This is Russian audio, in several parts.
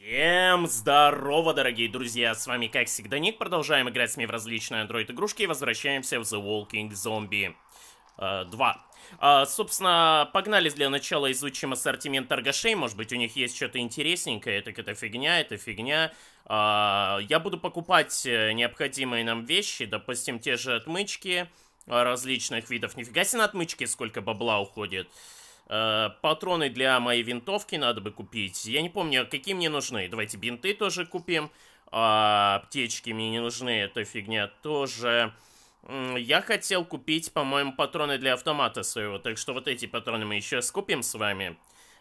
Всем здорово, дорогие друзья! С вами, как всегда, Ник. Продолжаем играть с ней в различные андроид-игрушки и возвращаемся в The Walking Zombie э, 2. Э, а, собственно, погнали для начала изучим ассортимент торгашей. Может быть, у них есть что-то интересненькое. Так это фигня, это фигня. Э, я буду покупать э, необходимые нам вещи. Допустим, те же отмычки э, различных видов. Нифига себе на отмычки сколько бабла уходит. Э, Э, патроны для моей винтовки надо бы купить. Я не помню, какие мне нужны. Давайте бинты тоже купим. Э, аптечки мне не нужны, эта фигня тоже. Я хотел купить, по-моему, патроны для автомата своего, так что вот эти патроны мы еще скупим с вами.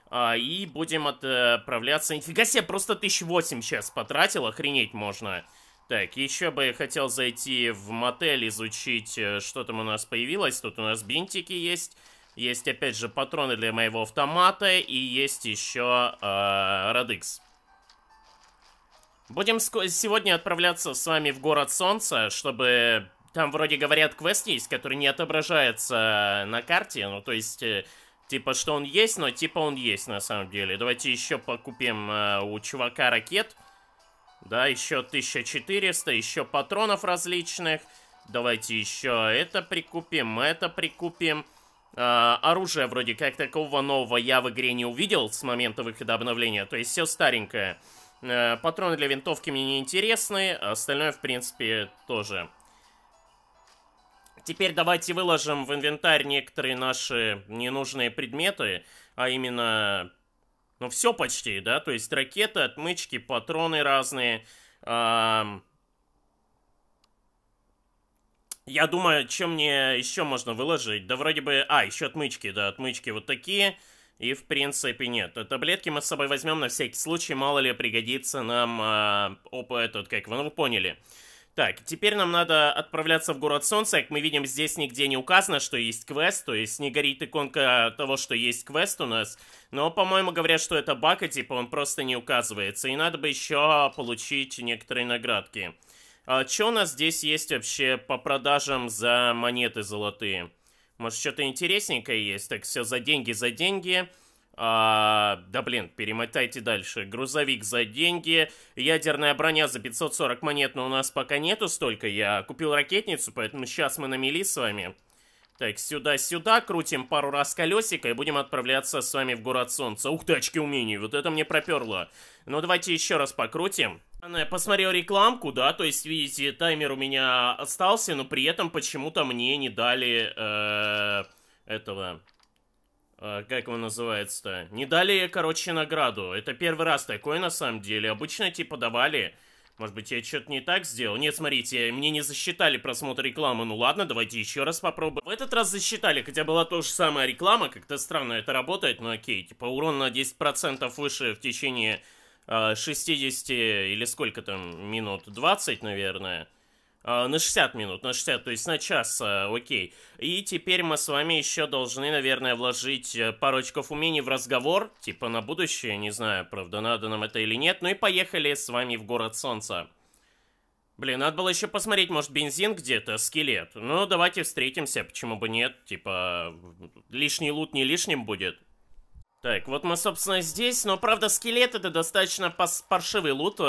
А, и будем отправляться... Нифига себе, просто 1008 сейчас потратил, охренеть можно. Так, еще бы я хотел зайти в мотель, изучить, э, что там у нас появилось. Тут у нас бинтики есть. Есть, опять же, патроны для моего автомата. И есть еще э, Будем сегодня отправляться с вами в город Солнца, чтобы... Там, вроде говорят, квест есть, который не отображается на карте. Ну, то есть... Э, типа, что он есть, но типа он есть на самом деле. Давайте еще покупим э, у чувака ракет. Да, еще 1400, еще патронов различных. Давайте еще это прикупим, это прикупим. Э, оружия вроде как такого нового я в игре не увидел с момента выхода обновления, то есть все старенькое. Э, патроны для винтовки мне не интересны, остальное, в принципе, тоже. Теперь давайте выложим в инвентарь некоторые наши ненужные предметы, а именно, ну, все почти, да, то есть ракеты, отмычки, патроны разные, эм, я думаю, чем мне еще можно выложить? Да вроде бы... А, еще отмычки, да, отмычки вот такие. И в принципе нет. Э, таблетки мы с собой возьмем на всякий случай, мало ли пригодится нам... Э, а, опа, этот, как вы, ну вы поняли. Так, теперь нам надо отправляться в город солнца. Как мы видим, здесь нигде не указано, что есть квест, то есть не горит иконка того, что есть квест у нас. Но, по-моему, говорят, что это бака, типа он просто не указывается. И надо бы еще получить некоторые наградки. А что у нас здесь есть вообще по продажам за монеты золотые? Может, что-то интересненькое есть? Так, все за деньги, за деньги. А, да блин, перемотайте дальше. Грузовик за деньги. Ядерная броня за 540 монет, но у нас пока нету столько. Я купил ракетницу, поэтому сейчас мы на мели с вами. Так, сюда-сюда, крутим пару раз колесико и будем отправляться с вами в город солнца. Ух ты, очки умений, вот это мне проперло. Ну, давайте еще раз покрутим. Я э, посмотрел рекламку, да, то есть, видите, таймер у меня остался, но при этом почему-то мне не дали э, этого... Э, как его называется-то? Не дали, короче, награду. Это первый раз такое, на самом деле. Обычно, типа, давали... Может быть, я что-то не так сделал? Нет, смотрите, мне не засчитали просмотр рекламы. Ну ладно, давайте еще раз попробуем. В этот раз засчитали, хотя была то же самая реклама. Как-то странно это работает, но окей. Типа урон на 10% выше в течение 60 э, или сколько там минут, 20, наверное, э, на 60 минут, на 60, то есть на час, э, окей. И теперь мы с вами еще должны, наверное, вложить пару очков умений в разговор, типа на будущее, не знаю, правда, надо нам это или нет. Ну и поехали с вами в город солнца. Блин, надо было еще посмотреть, может, бензин где-то, скелет. Ну, давайте встретимся, почему бы нет, типа, лишний лут не лишним будет. Так, вот мы, собственно, здесь, но, правда, скелет это достаточно паршивый лут э,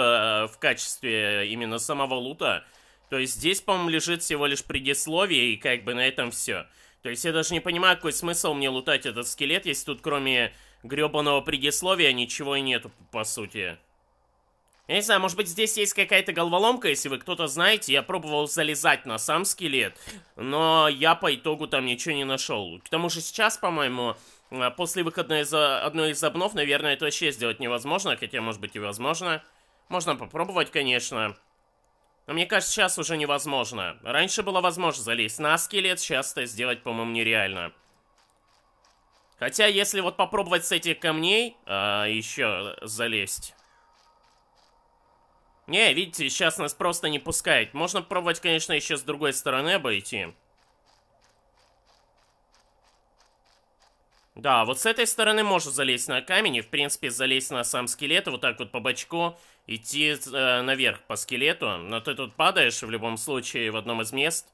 в качестве именно самого лута. То есть здесь, по-моему, лежит всего лишь предисловие, и как бы на этом все. То есть я даже не понимаю, какой смысл мне лутать этот скелет, если тут кроме гребаного предисловия ничего и нету, по сути. Я не знаю, может быть здесь есть какая-то головоломка, если вы кто-то знаете, я пробовал залезать на сам скелет, но я по итогу там ничего не нашел. К тому же сейчас, по-моему, а после выхода из одной из обнов, наверное, это вообще сделать невозможно, хотя, может быть, и возможно. Можно попробовать, конечно. Но мне кажется, сейчас уже невозможно. Раньше было возможно залезть на скелет, сейчас это сделать, по-моему, нереально. Хотя, если вот попробовать с этих камней а, еще залезть... Не, видите, сейчас нас просто не пускает. Можно пробовать, конечно, еще с другой стороны обойти. Да, вот с этой стороны можно залезть на камень и, в принципе, залезть на сам скелет, вот так вот по бочку, идти э, наверх по скелету. Но ты тут падаешь в любом случае в одном из мест.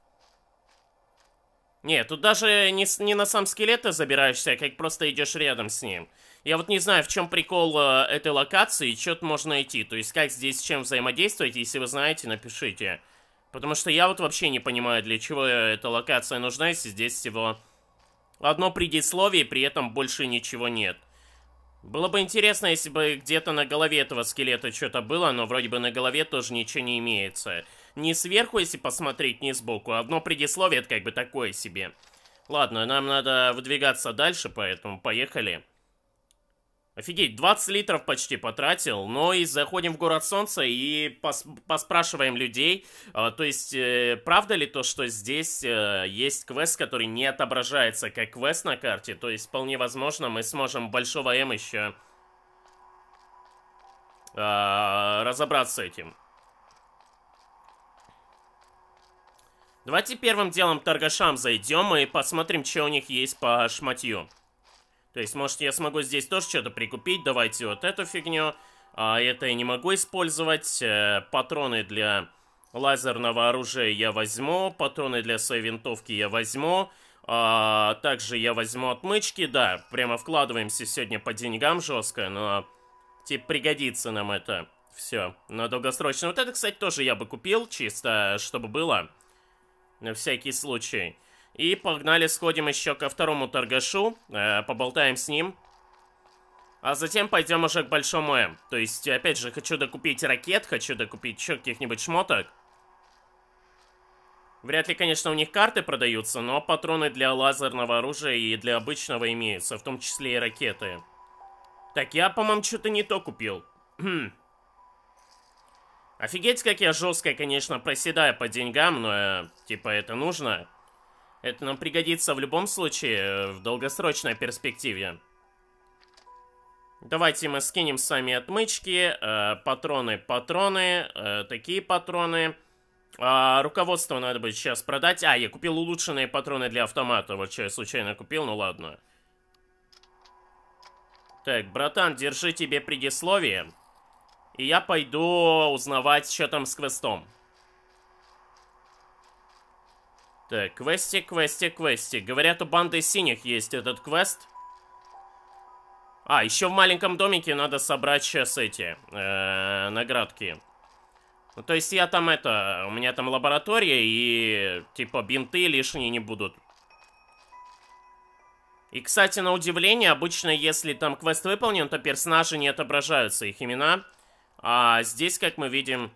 Не, тут даже не, не на сам скелет ты забираешься, а как просто идешь рядом с ним. Я вот не знаю, в чем прикол э, этой локации что-то можно идти, То есть, как здесь с чем взаимодействовать, если вы знаете, напишите. Потому что я вот вообще не понимаю, для чего эта локация нужна, если здесь всего Одно предисловие, при этом больше ничего нет. Было бы интересно, если бы где-то на голове этого скелета что-то было, но вроде бы на голове тоже ничего не имеется. Ни сверху, если посмотреть, ни сбоку. А одно предисловие, это как бы такое себе. Ладно, нам надо выдвигаться дальше, поэтому поехали. Поехали. Офигеть, 20 литров почти потратил, но и заходим в город солнца и пос поспрашиваем людей, э, то есть э, правда ли то, что здесь э, есть квест, который не отображается как квест на карте, то есть вполне возможно мы сможем большого М еще э, разобраться с этим. Давайте первым делом торгашам зайдем и посмотрим, что у них есть по шматью. То есть, может, я смогу здесь тоже что-то прикупить. Давайте вот эту фигню. А, это я не могу использовать. Э, патроны для лазерного оружия я возьму. Патроны для своей винтовки я возьму. А, также я возьму отмычки. Да, прямо вкладываемся сегодня по деньгам жестко, но... Типа, пригодится нам это. Все, на долгосрочно. Вот это, кстати, тоже я бы купил, чисто, э, чтобы было. На всякий случай. И погнали, сходим еще ко второму торгашу, э, поболтаем с ним. А затем пойдем уже к большому М. То есть, опять же, хочу докупить ракет, хочу докупить еще каких-нибудь шмоток. Вряд ли, конечно, у них карты продаются, но патроны для лазерного оружия и для обычного имеются, в том числе и ракеты. Так, я, по-моему, что-то не то купил. Хм. Офигеть, как я жестко, конечно, проседаю по деньгам, но, э, типа, это нужно. Это нам пригодится в любом случае, э, в долгосрочной перспективе. Давайте мы скинем сами отмычки, э, патроны, патроны, э, такие патроны. А, руководство надо будет сейчас продать. А, я купил улучшенные патроны для автомата. Вот что я случайно купил, ну ладно. Так, братан, держи тебе предисловие. И я пойду узнавать, что там с квестом. Так, квести, квести, квести. Говорят, у банды синих есть этот квест. А, еще в маленьком домике надо собрать сейчас эти э, наградки. Ну, то есть я там это... У меня там лаборатория, и типа бинты лишние не будут. И, кстати, на удивление, обычно, если там квест выполнен, то персонажи не отображаются, их имена. А здесь, как мы видим,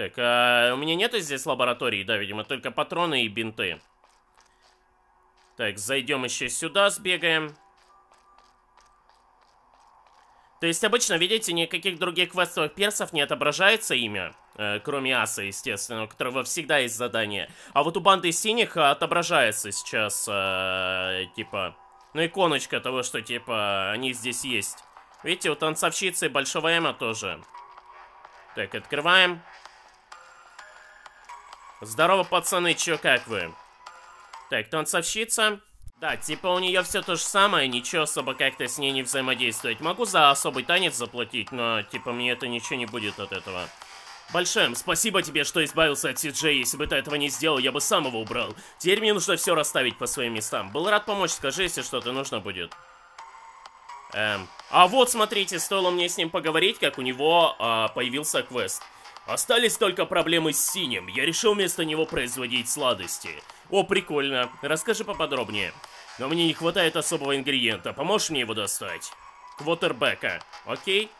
так, а у меня нету здесь лаборатории, да, видимо, только патроны и бинты. Так, зайдем еще сюда, сбегаем. То есть обычно, видите, никаких других квестовых персов не отображается имя. Э, кроме аса, естественно, у которого всегда есть задание. А вот у банды синих э, отображается сейчас, э, типа... Ну, иконочка того, что, типа, они здесь есть. Видите, у танцовщицы Большого Эма тоже. Так, открываем. Открываем. Здорово, пацаны, чё, как вы? Так, танцовщица. Да, типа у нее все то же самое, ничего особо как-то с ней не взаимодействовать. Могу за особый танец заплатить, но типа мне это ничего не будет от этого. Большое, спасибо тебе, что избавился от Сиджей. Если бы ты этого не сделал, я бы самого убрал. Теперь мне нужно все расставить по своим местам. Был рад помочь, скажи, если что-то нужно будет. Эм. А вот, смотрите, стоило мне с ним поговорить, как у него э, появился квест. Остались только проблемы с синим. Я решил вместо него производить сладости. О, прикольно. Расскажи поподробнее. Но мне не хватает особого ингредиента. Поможешь мне его достать? Квотербека. Окей.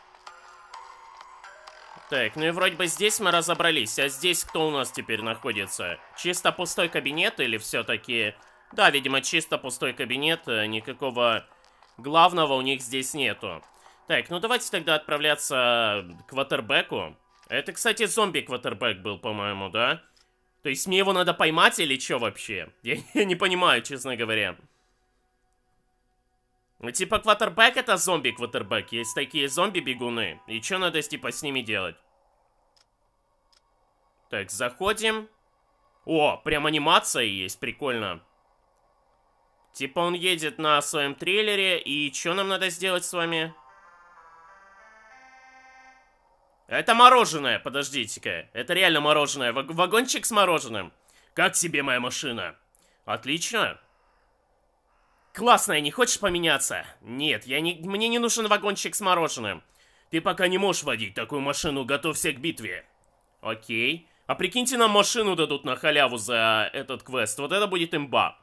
Так, ну и вроде бы здесь мы разобрались. А здесь кто у нас теперь находится? Чисто пустой кабинет или все-таки... Да, видимо, чисто пустой кабинет. Э, никакого главного у них здесь нету. Так, ну давайте тогда отправляться к Ватербеку. Это, кстати, зомби-квотербек был, по-моему, да? То есть мне его надо поймать или что вообще? Я, я не понимаю, честно говоря. Ну, типа, квотербек это зомби-квотербек. Есть такие зомби-бегуны. И что надо, типа, с ними делать? Так, заходим. О, прям анимация есть, прикольно. Типа он едет на своем трейлере, и что нам надо сделать с вами? Это мороженое, подождите-ка. Это реально мороженое. Вагончик с мороженым. Как тебе моя машина? Отлично. Классная, не хочешь поменяться? Нет, я не... мне не нужен вагончик с мороженым. Ты пока не можешь водить такую машину, готовься к битве. Окей. А прикиньте, нам машину дадут на халяву за этот квест. Вот это будет имба.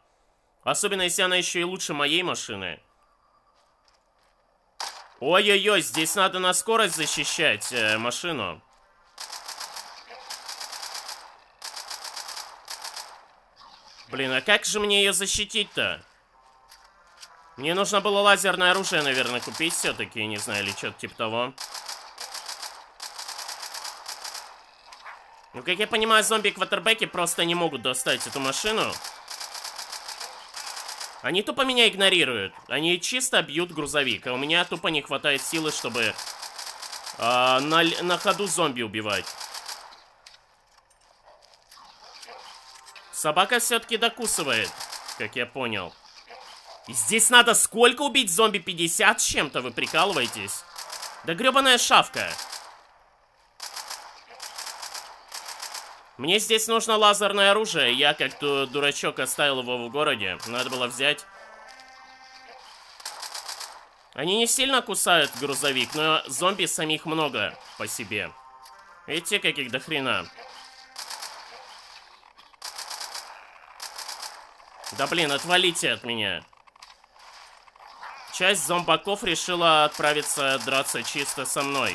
Особенно, если она еще и лучше моей машины. Ой-ой-ой, здесь надо на скорость защищать э, машину. Блин, а как же мне ее защитить-то? Мне нужно было лазерное оружие, наверное, купить все-таки, не знаю, или что-то типа того. Ну, как я понимаю, зомби-квотербеки просто не могут достать эту машину. Они тупо меня игнорируют. Они чисто бьют грузовик. А у меня тупо не хватает силы, чтобы э, на, на ходу зомби убивать. Собака все-таки докусывает, как я понял. Здесь надо сколько убить зомби? 50 с чем-то? Вы прикалываетесь? Да гребаная Шавка. Мне здесь нужно лазерное оружие. Я как-то дурачок оставил его в городе. Надо было взять. Они не сильно кусают грузовик, но зомби самих много по себе. Эти каких до хрена. Да блин, отвалите от меня. Часть зомбаков решила отправиться драться чисто со мной.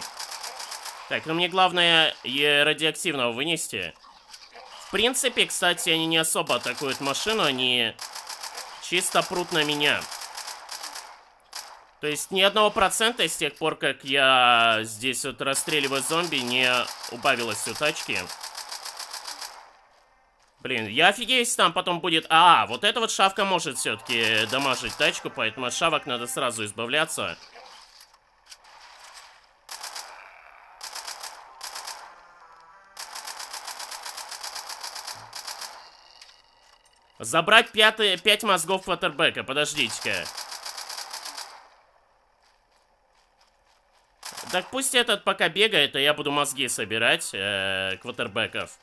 Так, ну мне главное е радиоактивного вынести принципе, кстати, они не особо атакуют машину, они чисто прут на меня. То есть ни одного процента с тех пор, как я здесь вот расстреливаю зомби, не убавилось у тачки. Блин, я офигею, если там потом будет... А, вот эта вот шавка может все-таки дамажить тачку, поэтому от шавок надо сразу избавляться. Забрать пятые, пять мозгов квотербека. Подождите-ка. Так пусть этот пока бегает, а я буду мозги собирать э квотербеков.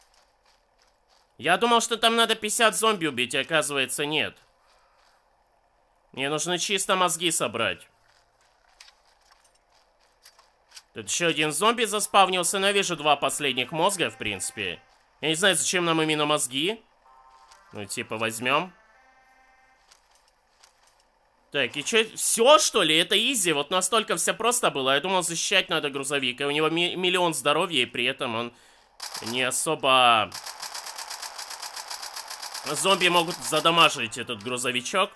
Я думал, что там надо 50 зомби убить, и оказывается нет. Мне нужно чисто мозги собрать. Тут еще один зомби заспавнился, но вижу два последних мозга, в принципе. Я не знаю, зачем нам именно мозги. Ну, типа, возьмем. Так, и что, все что ли? Это изи? Вот настолько все просто было. Я думал, защищать надо грузовика. у него ми миллион здоровья, и при этом он не особо... Зомби могут задамажить этот грузовичок.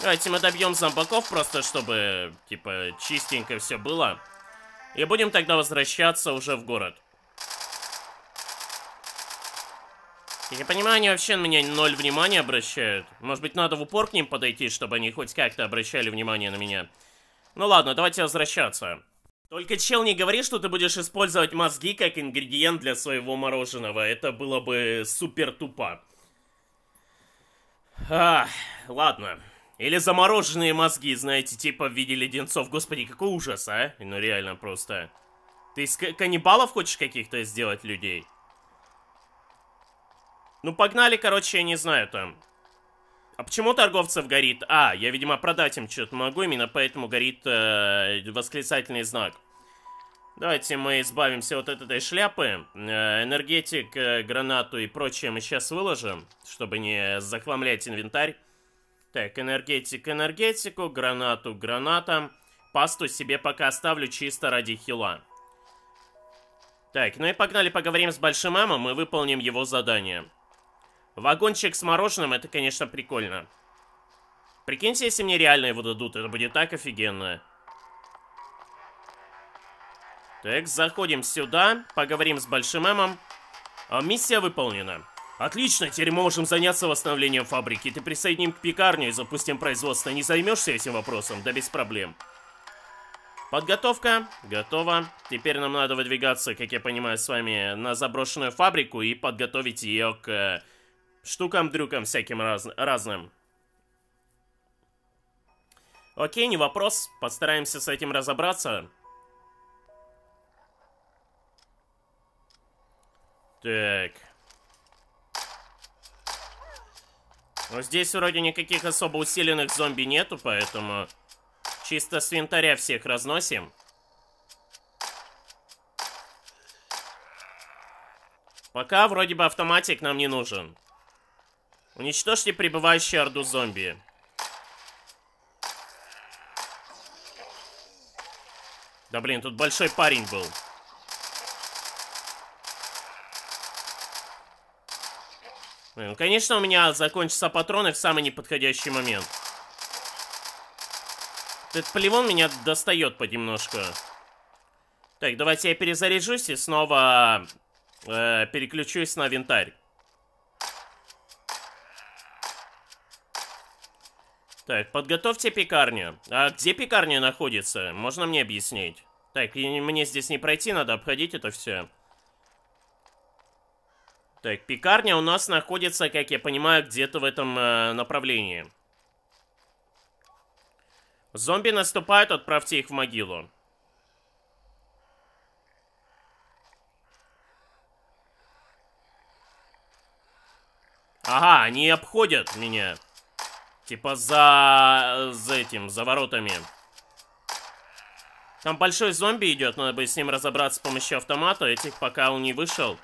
Давайте мы добьем зомбаков, просто чтобы, типа, чистенько все было. И будем тогда возвращаться уже в город. Я не понимаю, они вообще на меня ноль внимания обращают. Может быть, надо в упор к ним подойти, чтобы они хоть как-то обращали внимание на меня. Ну ладно, давайте возвращаться. Только, чел, не говори, что ты будешь использовать мозги как ингредиент для своего мороженого. Это было бы супер тупо. А, ладно. Или замороженные мозги, знаете, типа в виде леденцов. Господи, какой ужас, а? Ну реально просто. Ты из каннибалов хочешь каких-то сделать людей? Ну, погнали, короче, я не знаю там. А почему торговцев горит? А, я, видимо, продать им что-то могу, именно поэтому горит э, восклицательный знак. Давайте мы избавимся вот от этой шляпы. Э, энергетик, э, гранату и прочее мы сейчас выложим, чтобы не захламлять инвентарь. Так, энергетик энергетику, гранату гранатам. Пасту себе пока оставлю чисто ради хила. Так, ну и погнали поговорим с Большим Эмом и выполним его задание. Вагончик с мороженым, это, конечно, прикольно. Прикиньте, если мне реально его дадут, это будет так офигенно. Так, заходим сюда, поговорим с Большим Эмом. А, миссия выполнена. Отлично, теперь мы можем заняться восстановлением фабрики. Ты присоединим к пекарню и запустим производство. Не займешься этим вопросом? Да без проблем. Подготовка готова. Теперь нам надо выдвигаться, как я понимаю, с вами на заброшенную фабрику и подготовить ее к э, штукам-дрюкам всяким раз разным. Окей, не вопрос. Постараемся с этим разобраться. Так. Но ну, здесь вроде никаких особо усиленных зомби нету, поэтому чисто с винтаря всех разносим. Пока вроде бы автоматик нам не нужен. Уничтожьте прибывающую орду зомби. Да блин, тут большой парень был. ну конечно у меня закончатся патроны в самый неподходящий момент. Этот плевон меня достает понемножку. Так, давайте я перезаряжусь и снова э, переключусь на винтарь. Так, подготовьте пекарню. А где пекарня находится? Можно мне объяснить? Так, мне здесь не пройти, надо обходить это все. Так, пекарня у нас находится, как я понимаю, где-то в этом э, направлении. Зомби наступают, отправьте их в могилу. Ага, они обходят меня. Типа за... Э, за этим, за воротами. Там большой зомби идет, надо бы с ним разобраться с помощью автомата. Этих типа, пока он не вышел,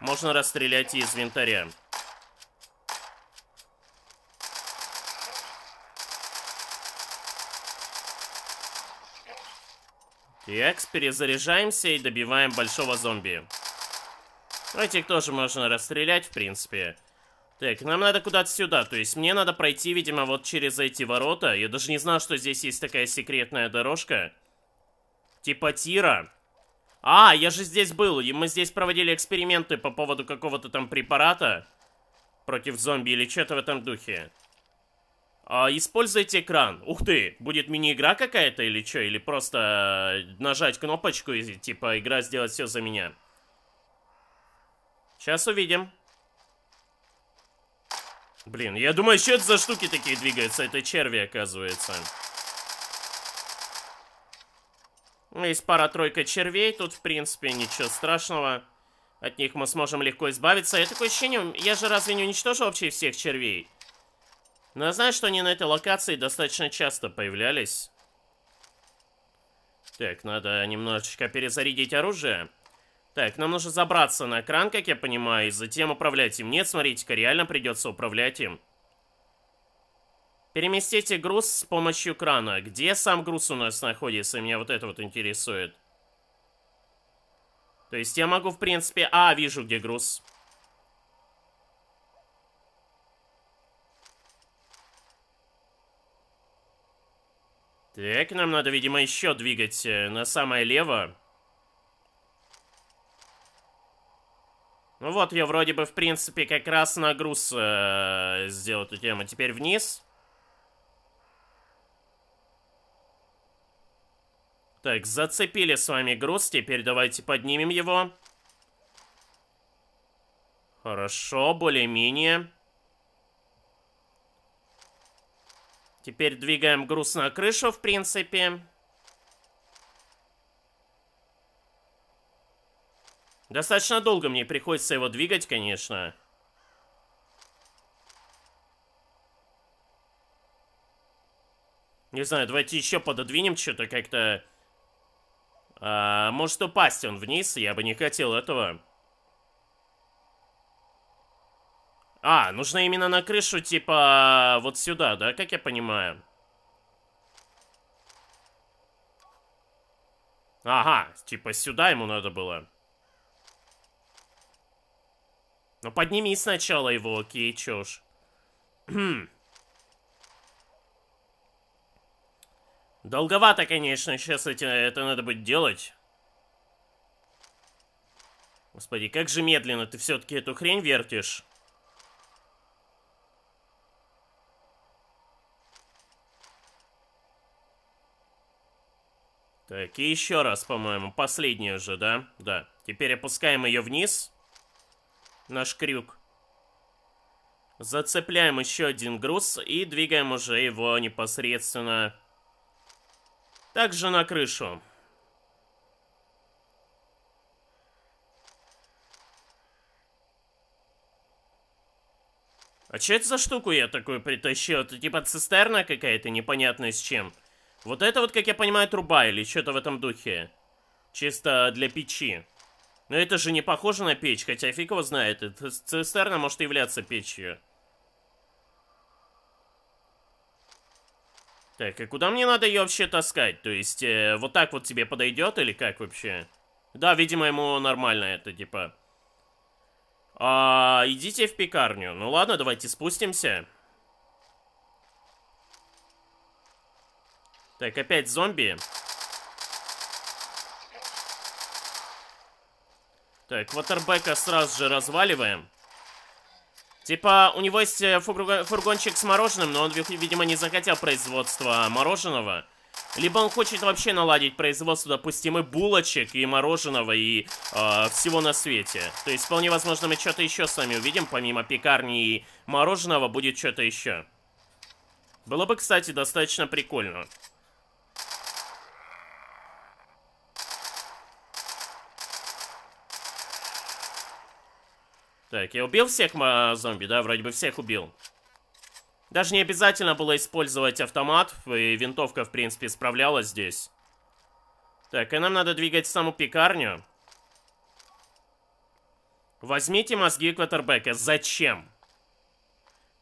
можно расстрелять из винтаря. Текс, перезаряжаемся и добиваем большого зомби. Ну, этих тоже можно расстрелять, в принципе. Так, нам надо куда-то сюда. То есть мне надо пройти, видимо, вот через эти ворота. Я даже не знал, что здесь есть такая секретная дорожка. Типа тира. А, я же здесь был. И мы здесь проводили эксперименты по поводу какого-то там препарата. Против зомби или что-то в этом духе. А, используйте экран. Ух ты, будет мини-игра какая-то или что? Или просто э, нажать кнопочку и типа игра сделать все за меня. Сейчас увидим. Блин, я думаю, что это за штуки такие двигаются? Это черви, оказывается. Есть пара-тройка червей. Тут, в принципе, ничего страшного. От них мы сможем легко избавиться. Я такое ощущение... Я же разве не уничтожил вообще всех червей? Но я знаю, что они на этой локации достаточно часто появлялись. Так, надо немножечко перезарядить оружие. Оружие. Так, нам нужно забраться на кран, как я понимаю, и затем управлять им. Нет, смотрите-ка, реально придется управлять им. Переместите груз с помощью крана. Где сам груз у нас находится? Меня вот это вот интересует. То есть я могу, в принципе... А, вижу, где груз. Так, нам надо, видимо, еще двигать э, на самое лево. Ну вот, я вроде бы, в принципе, как раз на груз э, сделал эту тему. Теперь вниз. Так, зацепили с вами груз. Теперь давайте поднимем его. Хорошо, более-менее. Теперь двигаем груз на крышу, в принципе. Достаточно долго мне приходится его двигать, конечно. Не знаю, давайте еще пододвинем что-то как-то... А, может упасть он вниз, я бы не хотел этого. А, нужно именно на крышу, типа, вот сюда, да, как я понимаю? Ага, типа сюда ему надо было. Ну подними сначала его, окей, чё ж. Хм. Долговато, конечно, сейчас эти, это надо будет делать. Господи, как же медленно ты все-таки эту хрень вертишь. Так, и еще раз, по-моему, последняя же, да? Да. Теперь опускаем ее вниз наш крюк. Зацепляем еще один груз и двигаем уже его непосредственно также на крышу. А что это за штуку я такую притащил? Это типа цистерна какая-то, непонятная с чем. Вот это вот, как я понимаю, труба или что-то в этом духе. Чисто для печи. Но это же не похоже на печь, хотя фиг его знает. цистерна может являться печью. Так, и куда мне надо ее вообще таскать? То есть, э, вот так вот тебе подойдет или как вообще? Да, видимо, ему нормально это, типа. А, идите в пекарню. Ну ладно, давайте спустимся. Так, опять зомби. Зомби. Так, квотербека сразу же разваливаем. Типа, у него есть э, фургончик с мороженым, но он, видимо, не захотел производства мороженого. Либо он хочет вообще наладить производство, допустим, и булочек, и мороженого, и э, всего на свете. То есть, вполне возможно, мы что-то еще с вами увидим, помимо пекарни и мороженого, будет что-то еще. Было бы, кстати, достаточно прикольно. Так, я убил всех зомби, да? Вроде бы всех убил. Даже не обязательно было использовать автомат, и винтовка, в принципе, справлялась здесь. Так, и нам надо двигать в саму пекарню. Возьмите мозги Квотербека. Зачем?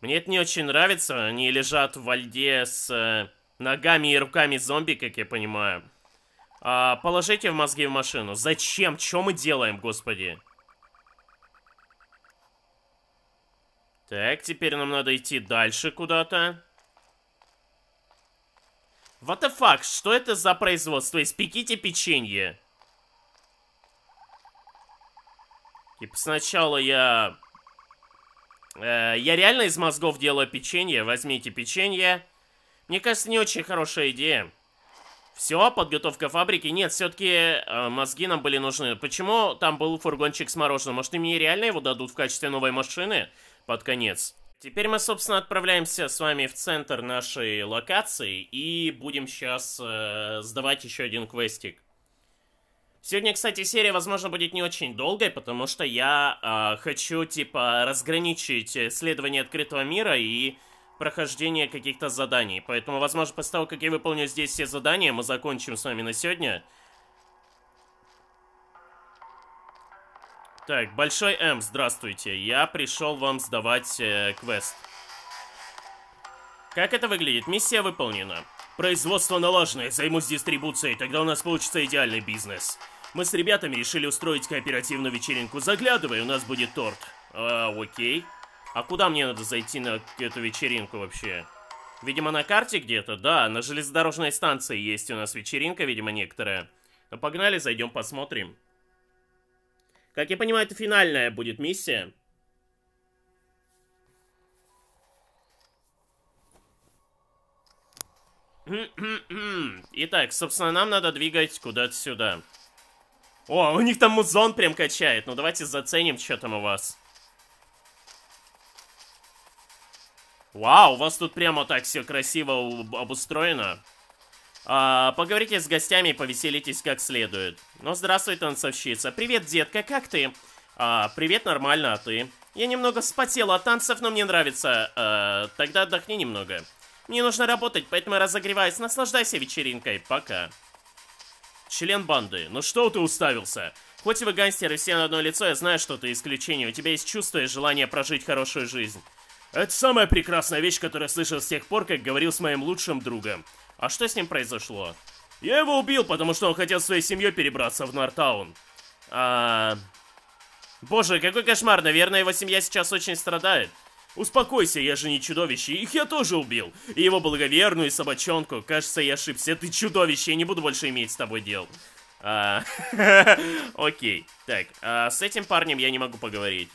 Мне это не очень нравится. Они лежат во льде с э, ногами и руками зомби, как я понимаю. А, положите в мозги в машину. Зачем? Чем мы делаем, господи? Господи. Так, теперь нам надо идти дальше куда-то. What the fuck? Что это за производство? Испеките печенье. Типа сначала я... Э, я реально из мозгов делаю печенье. Возьмите печенье. Мне кажется, не очень хорошая идея. Все, подготовка фабрики. Нет, все-таки э, мозги нам были нужны. Почему там был фургончик с мороженым? Может, и мне реально его дадут в качестве новой машины? под конец. Теперь мы, собственно, отправляемся с вами в центр нашей локации и будем сейчас э, сдавать еще один квестик. Сегодня, кстати, серия, возможно, будет не очень долгой, потому что я э, хочу, типа, разграничить исследование открытого мира и прохождение каких-то заданий. Поэтому, возможно, после того, как я выполню здесь все задания, мы закончим с вами на сегодня. Так, Большой М, здравствуйте. Я пришел вам сдавать э, квест. Как это выглядит? Миссия выполнена. Производство налажено, займусь дистрибуцией, тогда у нас получится идеальный бизнес. Мы с ребятами решили устроить кооперативную вечеринку. Заглядывай, у нас будет торт. А, окей. А куда мне надо зайти на эту вечеринку вообще? Видимо, на карте где-то? Да, на железнодорожной станции есть у нас вечеринка, видимо, некоторая. Ну, погнали, зайдем посмотрим. Как я понимаю, это финальная будет миссия. Итак, собственно, нам надо двигать куда-то сюда. О, у них там музон прям качает. Ну давайте заценим, что там у вас. Вау, у вас тут прямо так все красиво обустроено. А, поговорите с гостями и повеселитесь как следует. Ну, здравствуй, танцовщица. Привет, детка, как ты? А, привет, нормально, а ты? Я немного вспотел от танцев, но мне нравится. А, тогда отдохни немного. Мне нужно работать, поэтому разогреваюсь. Наслаждайся вечеринкой. Пока. Член банды. Ну что ты уставился? Хоть и вы гангстеры все на одно лицо, я знаю, что ты исключение. У тебя есть чувство и желание прожить хорошую жизнь. Это самая прекрасная вещь, которую я слышал с тех пор, как говорил с моим лучшим другом. А что с ним произошло? Я его убил, потому что он хотел своей семьей перебраться в Нортаун. А... Боже, какой кошмар. Наверное, его семья сейчас очень страдает. Успокойся, я же не чудовище. Их я тоже убил. И его благоверную, и собачонку. Кажется, я ошибся. Ты чудовище, я не буду больше иметь с тобой дел. А, окей. Так, а с этим парнем я не могу поговорить.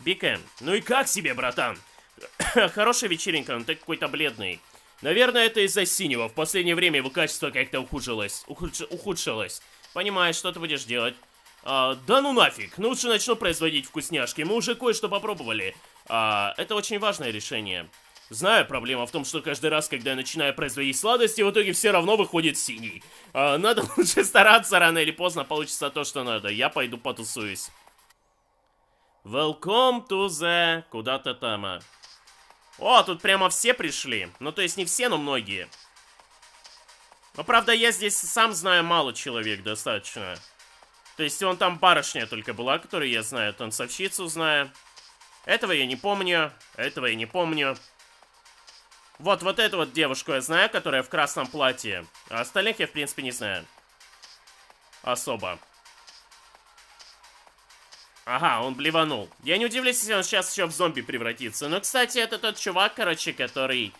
Бикен, ну и как себе, братан? Хорошая вечеринка, он такой-то бледный. Наверное, это из-за синего. В последнее время его качество как-то ухудшилось. Ухудш... Ухудшилось. Понимаешь, что ты будешь делать? А, да ну нафиг. Ну лучше начну производить вкусняшки. Мы уже кое-что попробовали. А, это очень важное решение. Знаю, проблема в том, что каждый раз, когда я начинаю производить сладости, в итоге все равно выходит синий. А, надо лучше стараться, рано или поздно получится то, что надо. Я пойду потусуюсь. Welcome to the... Куда-то там, а... О, тут прямо все пришли. Ну, то есть не все, но многие. Но, ну, правда, я здесь сам знаю мало человек достаточно. То есть, он там барышня только была, которую я знаю, танцовщицу знаю. Этого я не помню, этого я не помню. Вот, вот эту вот девушку я знаю, которая в красном платье. А остальных я, в принципе, не знаю. Особо. Ага, он блеванул. Я не удивлюсь, если он сейчас еще в зомби превратится. Но, ну, кстати, это тот чувак, короче, который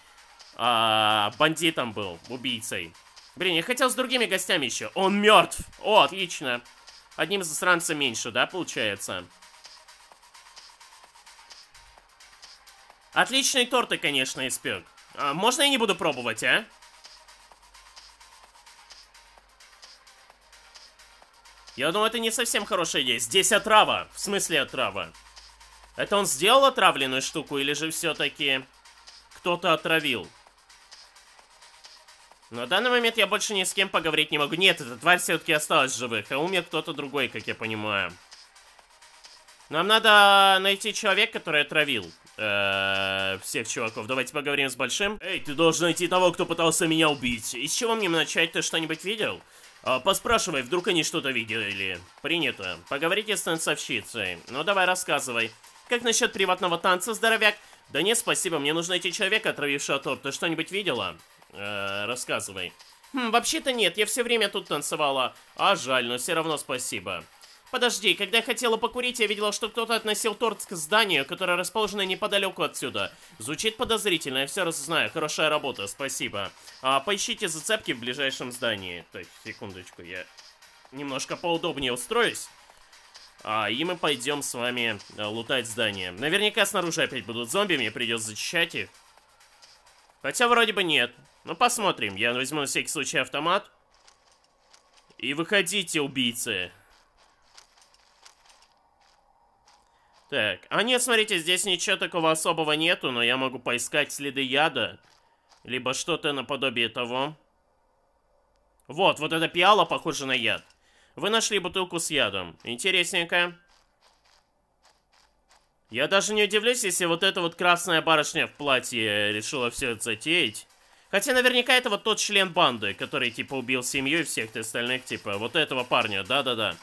а, бандитом был, убийцей. Блин, я хотел с другими гостями еще. Он мертв. О, отлично. Одним засранцем меньше, да, получается? Отличные торты, конечно, испек. А, можно я не буду пробовать, а? Я думаю, это не совсем хорошая идея. Здесь отрава. В смысле отрава? Это он сделал отравленную штуку или же все-таки кто-то отравил? На данный момент я больше ни с кем поговорить не могу. Нет, эта тварь все-таки осталась в живых, а умер кто-то другой, как я понимаю. Нам надо найти человека, который отравил э всех чуваков. Давайте поговорим с Большим. Эй, ты должен найти того, кто пытался меня убить. Из чего мне начать? Ты что-нибудь Видел? А, поспрашивай, вдруг они что-то видели. Принято. Поговорите с танцовщицей. Ну давай, рассказывай. Как насчет приватного танца, здоровяк? Да нет, спасибо, мне нужно найти человека, отравившего торт. Ты что-нибудь видела? Э, рассказывай. Хм, вообще-то нет, я все время тут танцевала. А жаль, но все равно спасибо. Подожди, когда я хотела покурить, я видела, что кто-то относил торт к зданию, которое расположено неподалеку отсюда. Звучит подозрительно, я все раз знаю. Хорошая работа, спасибо. А, поищите зацепки в ближайшем здании. Так, секундочку, я немножко поудобнее устроюсь. А, и мы пойдем с вами а, лутать здание. Наверняка снаружи опять будут зомби, мне придется зачищать их. Хотя вроде бы нет. Ну посмотрим, я возьму на всякий случай автомат. И выходите, убийцы. Так, а нет, смотрите, здесь ничего такого особого нету, но я могу поискать следы яда. Либо что-то наподобие того. Вот, вот эта пиала похожа на яд. Вы нашли бутылку с ядом. Интересненько. Я даже не удивлюсь, если вот эта вот красная барышня в платье решила все это затеять. Хотя наверняка это вот тот член банды, который типа убил семью и всех остальных, типа вот этого парня, да-да-да.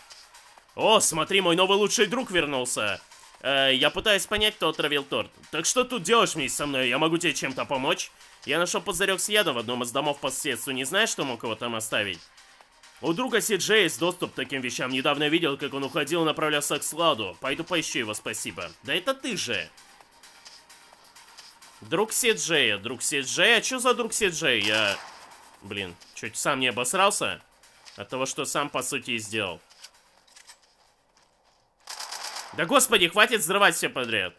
О, смотри, мой новый лучший друг вернулся. Э, я пытаюсь понять, кто отравил торт. Так что тут делаешь вместе со мной? Я могу тебе чем-то помочь? Я нашел пузырек с ядом в одном из домов по соседству. Не знаешь, что мог его там оставить? У друга Сиджей есть доступ к таким вещам. Недавно видел, как он уходил направлялся к Сладу. Пойду поищу его, спасибо. Да это ты же. Друг Сиджей, друг Сиджей. А что за друг Сиджей? Я... Блин, чуть сам не обосрался от того, что сам по сути и сделал. Да господи, хватит взрывать все подряд.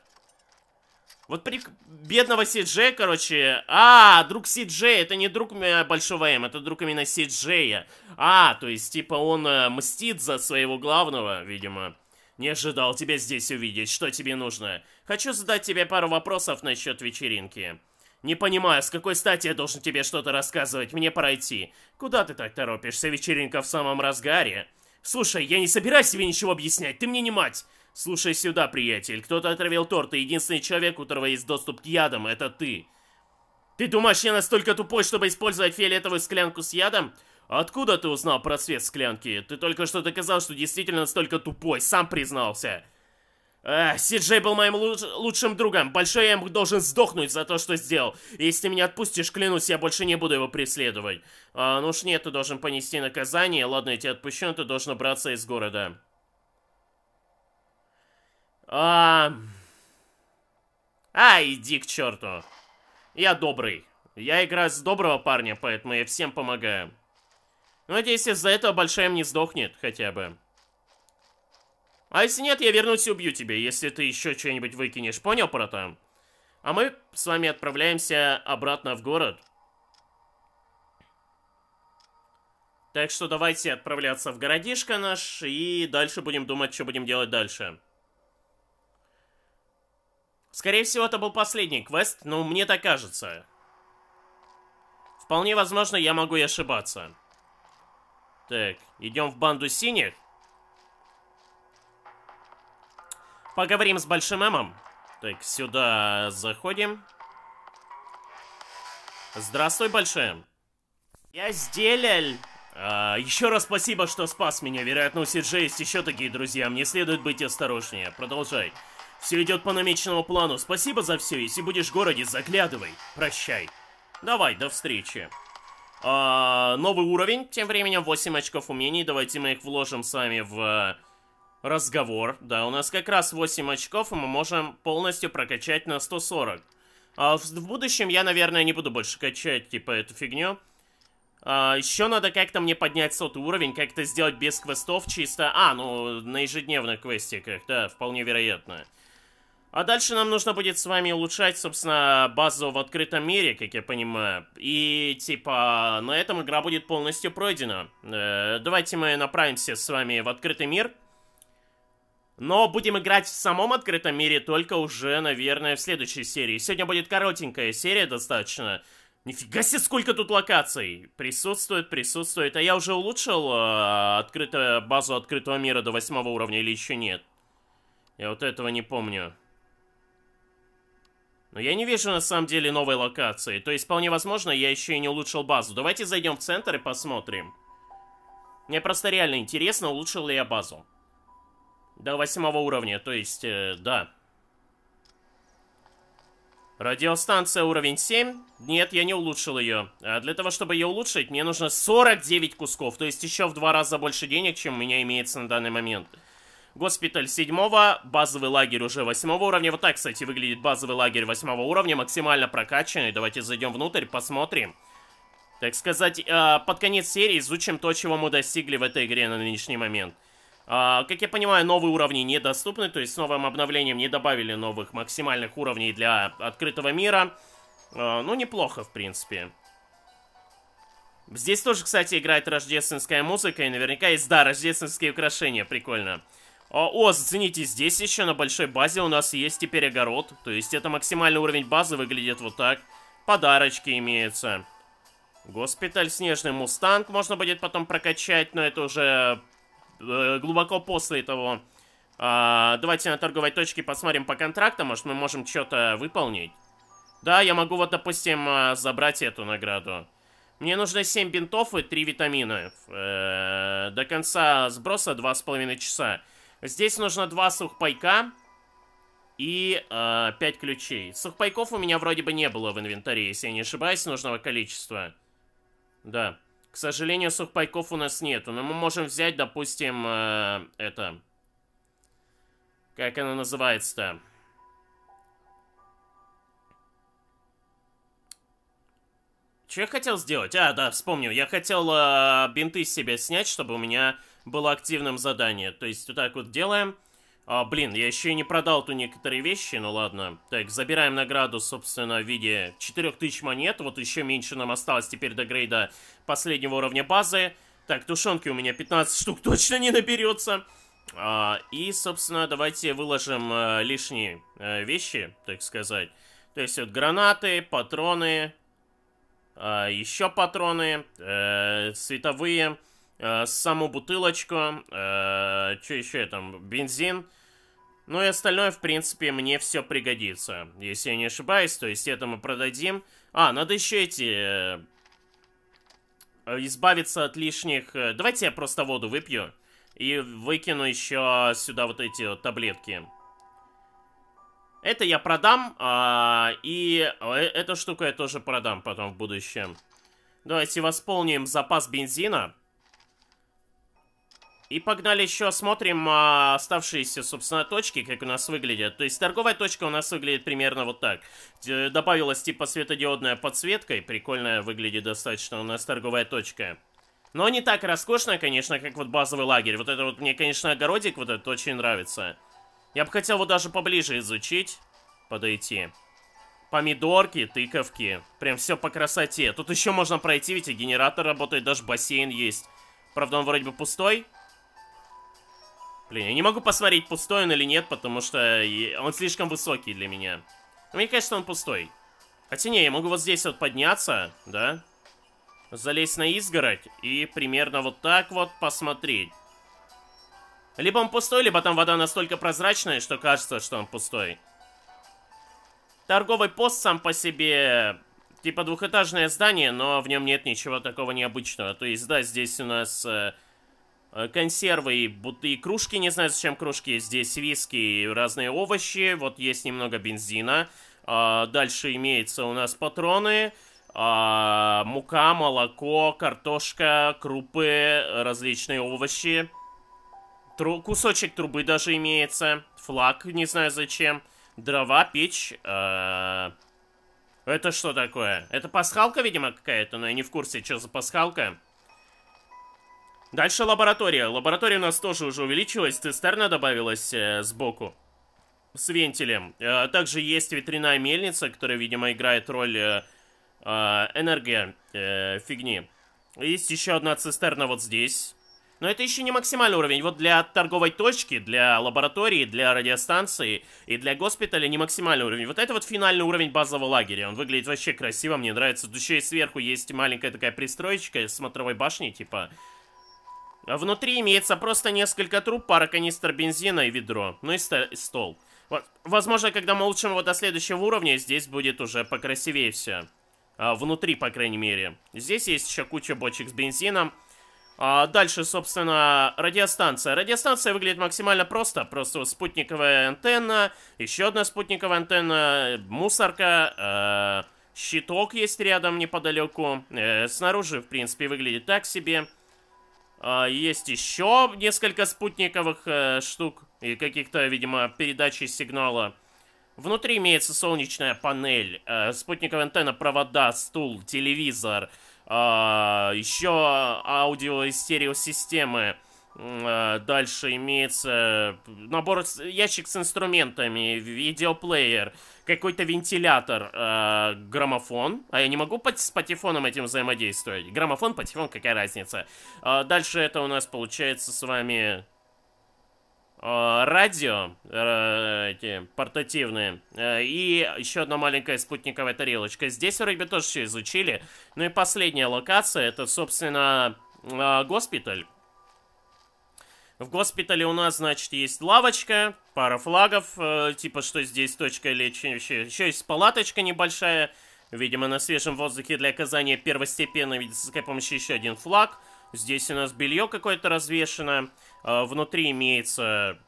Вот при... бедного си короче... А, друг си это не друг Большого М, эм, это друг именно Си-Джея. А, то есть, типа, он э, мстит за своего главного, видимо. Не ожидал тебя здесь увидеть, что тебе нужно? Хочу задать тебе пару вопросов насчет вечеринки. Не понимаю, с какой стати я должен тебе что-то рассказывать, мне пора идти. Куда ты так торопишься, вечеринка в самом разгаре? Слушай, я не собираюсь тебе ничего объяснять, ты мне не мать. Слушай сюда, приятель. Кто-то отравил торт, и единственный человек, у которого есть доступ к ядам, это ты. Ты думаешь, я настолько тупой, чтобы использовать фиолетовую склянку с ядом? Откуда ты узнал про цвет склянки? Ты только что доказал, что действительно настолько тупой, сам признался. Эх, Сиджей был моим луч лучшим другом. Большой я ему должен сдохнуть за то, что сделал. Если ты меня отпустишь, клянусь, я больше не буду его преследовать. А, ну уж нет, ты должен понести наказание. Ладно, я тебя отпущу, но ты должен браться из города. А... а, иди к черту. Я добрый. Я играю с доброго парня, поэтому я всем помогаю. Надеюсь, из-за этого большая не сдохнет хотя бы. А если нет, я вернусь и убью тебя, если ты еще что-нибудь выкинешь. Понял, братан? А мы с вами отправляемся обратно в город. Так что давайте отправляться в городишко наш и дальше будем думать, что будем делать дальше. Скорее всего, это был последний квест, но мне так кажется. Вполне возможно, я могу и ошибаться. Так, идем в банду синих. Поговорим с Большим Эмом. Так, сюда заходим. Здравствуй, Большой Эм. Я Сделель. А, еще раз спасибо, что спас меня. Вероятно, у Сиджи есть еще такие друзья. Мне следует быть осторожнее. Продолжай. Все идет по намеченному плану. Спасибо за все. Если будешь в городе, заглядывай. Прощай. Давай, до встречи. А, новый уровень. Тем временем 8 очков умений. Давайте мы их вложим сами в э, разговор. Да, у нас как раз 8 очков, и мы можем полностью прокачать на 140. А в, в будущем я, наверное, не буду больше качать, типа, эту фигню. А, еще надо как-то мне поднять сотый уровень, как-то сделать без квестов чисто... А, ну, на ежедневных квестиках, да, вполне вероятно. А дальше нам нужно будет с вами улучшать, собственно, базу в открытом мире, как я понимаю. И, типа, на этом игра будет полностью пройдена. Э, давайте мы направимся с вами в открытый мир. Но будем играть в самом открытом мире только уже, наверное, в следующей серии. Сегодня будет коротенькая серия достаточно. Нифига себе, сколько тут локаций. Присутствует, присутствует. А я уже улучшил э, открытую, базу открытого мира до восьмого уровня или еще нет? Я вот этого не помню. Но я не вижу на самом деле новой локации. То есть, вполне возможно, я еще и не улучшил базу. Давайте зайдем в центр и посмотрим. Мне просто реально интересно, улучшил ли я базу. До восьмого уровня, то есть, э, да. Радиостанция уровень 7. Нет, я не улучшил ее. А для того, чтобы ее улучшить, мне нужно 49 кусков. То есть еще в два раза больше денег, чем у меня имеется на данный момент. Госпиталь 7 базовый лагерь уже 8 уровня. Вот так, кстати, выглядит базовый лагерь 8 уровня, максимально прокачанный. Давайте зайдем внутрь, посмотрим. Так сказать, а, под конец серии изучим то, чего мы достигли в этой игре на нынешний момент. А, как я понимаю, новые уровни недоступны, то есть с новым обновлением не добавили новых максимальных уровней для открытого мира. А, ну, неплохо, в принципе. Здесь тоже, кстати, играет рождественская музыка, и наверняка есть, да, рождественские украшения, прикольно. Прикольно. А, о, зацените, здесь еще на большой базе у нас есть теперь огород. То есть это максимальный уровень базы выглядит вот так. Подарочки имеются. Госпиталь, снежный мустанг можно будет потом прокачать, но это уже э, глубоко после того. А, давайте на торговой точке посмотрим по контрактам, может мы можем что-то выполнить. Да, я могу вот, допустим, а, забрать эту награду. Мне нужно 7 бинтов и 3 витамина. Э, до конца сброса 2,5 часа. Здесь нужно два сухпайка и э, 5 ключей. Сухпайков у меня вроде бы не было в инвентаре, если я не ошибаюсь, нужного количества. Да. К сожалению, сухпайков у нас нету, но мы можем взять, допустим, э, это... Как оно называется-то? Что я хотел сделать? А, да, вспомнил. Я хотел э, бинты себя снять, чтобы у меня было активным задание. То есть вот так вот делаем. А, блин, я еще и не продал ту некоторые вещи, ну ладно. Так, забираем награду, собственно, в виде 4000 монет. Вот еще меньше нам осталось теперь до грейда последнего уровня базы. Так, тушенки у меня 15 штук точно не наберется. А, и, собственно, давайте выложим а, лишние а, вещи, так сказать. То есть вот гранаты, патроны, а, еще патроны, э, световые... Э, саму бутылочку, э, что еще там, бензин. Ну и остальное, в принципе, мне все пригодится. Если я не ошибаюсь, то есть это мы продадим. А, надо еще эти... Э, избавиться от лишних... Давайте я просто воду выпью. И выкину еще сюда вот эти вот таблетки. Это я продам. А, и эту штуку я тоже продам потом в будущем. Давайте восполним запас бензина. И погнали еще смотрим а, оставшиеся, собственно, точки, как у нас выглядят. То есть торговая точка у нас выглядит примерно вот так. Добавилась типа светодиодная подсветка, и прикольная выглядит достаточно у нас торговая точка. Но не так роскошно, конечно, как вот базовый лагерь. Вот это вот мне, конечно, огородик вот этот очень нравится. Я бы хотел вот даже поближе изучить, подойти. Помидорки, тыковки. Прям все по красоте. Тут еще можно пройти, ведь и генератор работает, даже бассейн есть. Правда, он вроде бы пустой. Блин, я не могу посмотреть, пустой он или нет, потому что он слишком высокий для меня. Ну, мне кажется, он пустой. Хотя не, я могу вот здесь вот подняться, да? Залезть на изгородь и примерно вот так вот посмотреть. Либо он пустой, либо там вода настолько прозрачная, что кажется, что он пустой. Торговый пост сам по себе... Типа двухэтажное здание, но в нем нет ничего такого необычного. То есть, да, здесь у нас... Э Э, консервы и, бут и кружки, не знаю зачем кружки, здесь виски и разные овощи, вот есть немного бензина, а, дальше имеется у нас патроны, а, мука, молоко, картошка, крупы, различные овощи, Тру кусочек трубы даже имеется, флаг, не знаю зачем, дрова, печь, а это что такое? Это пасхалка, видимо, какая-то, но я не в курсе, что за пасхалка. Дальше лаборатория. Лаборатория у нас тоже уже увеличилась. Цистерна добавилась э, сбоку. С вентилем. Э, также есть ветряная мельница, которая, видимо, играет роль э, э, энергия э, фигни. Есть еще одна цистерна вот здесь. Но это еще не максимальный уровень. Вот для торговой точки, для лаборатории, для радиостанции и для госпиталя не максимальный уровень. Вот это вот финальный уровень базового лагеря. Он выглядит вообще красиво, мне нравится. Еще и сверху есть маленькая такая пристроечка смотровой башни, типа... А внутри имеется просто несколько труб, пара канистр бензина и ведро. Ну и стол. Возможно, когда мы улучшим его до следующего уровня, здесь будет уже покрасивее все. А, внутри, по крайней мере. Здесь есть еще куча бочек с бензином. А, дальше, собственно, радиостанция. Радиостанция выглядит максимально просто. Просто спутниковая антенна, еще одна спутниковая антенна, мусорка, щиток есть рядом неподалеку. Э, снаружи, в принципе, выглядит так себе. А, есть еще несколько спутниковых э, штук и каких-то, видимо, передачи сигнала. Внутри имеется солнечная панель, э, спутниковая антенна, провода, стул, телевизор, а, еще аудио и стереосистемы. системы Э, дальше имеется э, набор, ящик с инструментами, видеоплеер, какой-то вентилятор, э, граммофон. А я не могу под, с патефоном этим взаимодействовать. Граммофон, патефон, какая разница. А дальше это у нас получается с вами радио, эти портативные. и еще одна маленькая спутниковая тарелочка. Здесь рыбе тоже все изучили. Ну и последняя локация, это, собственно, госпиталь. В госпитале у нас, значит, есть лавочка, пара флагов, э, типа, что здесь точка лечения. Еще есть палаточка небольшая, видимо, на свежем воздухе для оказания первостепенной медицинской помощи еще один флаг. Здесь у нас белье какое-то развешено. Э, внутри имеется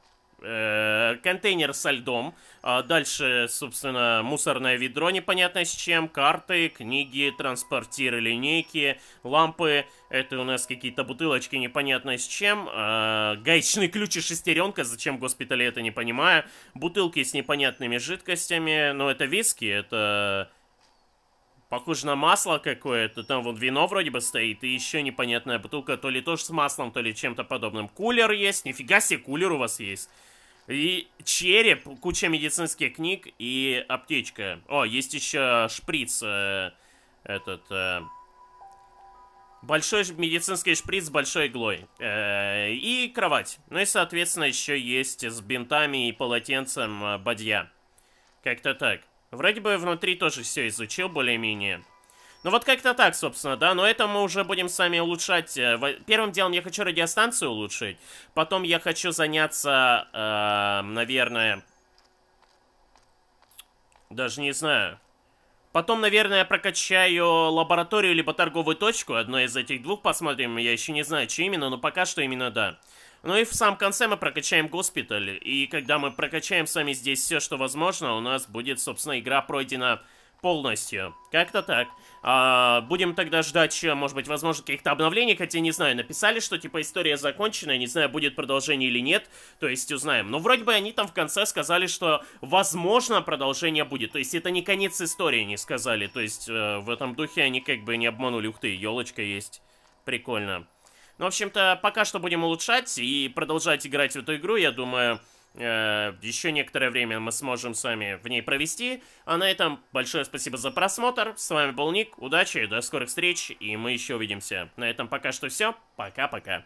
Э, контейнер со льдом, а дальше, собственно, мусорное ведро непонятно с чем, карты, книги, транспортиры, линейки, лампы, это у нас какие-то бутылочки непонятно с чем, э, гаечный ключ и шестеренка, зачем в госпитале это не понимаю, бутылки с непонятными жидкостями, но это виски, это... Похоже на масло какое-то, там вот вино вроде бы стоит, и еще непонятная бутылка, то ли тоже с маслом, то ли чем-то подобным. Кулер есть, нифига себе, кулер у вас есть. И череп, куча медицинских книг и аптечка. О, есть еще шприц. Э, этот... Э, большой медицинский шприц с большой иглой. Э, и кровать. Ну и, соответственно, еще есть с бинтами и полотенцем э, бадья. Как-то так. Вроде бы внутри тоже все изучил более-менее. Ну вот как-то так, собственно, да, но это мы уже будем сами улучшать. Э, первым делом я хочу радиостанцию улучшить, потом я хочу заняться, э, наверное, даже не знаю. Потом, наверное, прокачаю лабораторию либо торговую точку, одно из этих двух посмотрим, я еще не знаю, что именно, но пока что именно да. Ну и в самом конце мы прокачаем госпиталь, и когда мы прокачаем сами здесь все, что возможно, у нас будет, собственно, игра пройдена полностью. Как-то так. А, будем тогда ждать, может быть, возможно, каких-то обновлений, хотя не знаю, написали, что типа история закончена, не знаю, будет продолжение или нет, то есть узнаем. Но вроде бы они там в конце сказали, что возможно продолжение будет, то есть это не конец истории, они сказали, то есть э, в этом духе они как бы не обманули. Ух ты, елочка есть, прикольно. Ну, в общем-то, пока что будем улучшать и продолжать играть в эту игру, я думаю... Э, еще некоторое время мы сможем с вами в ней провести. А на этом большое спасибо за просмотр. С вами был Ник. Удачи, до скорых встреч. И мы еще увидимся. На этом пока что все. Пока-пока.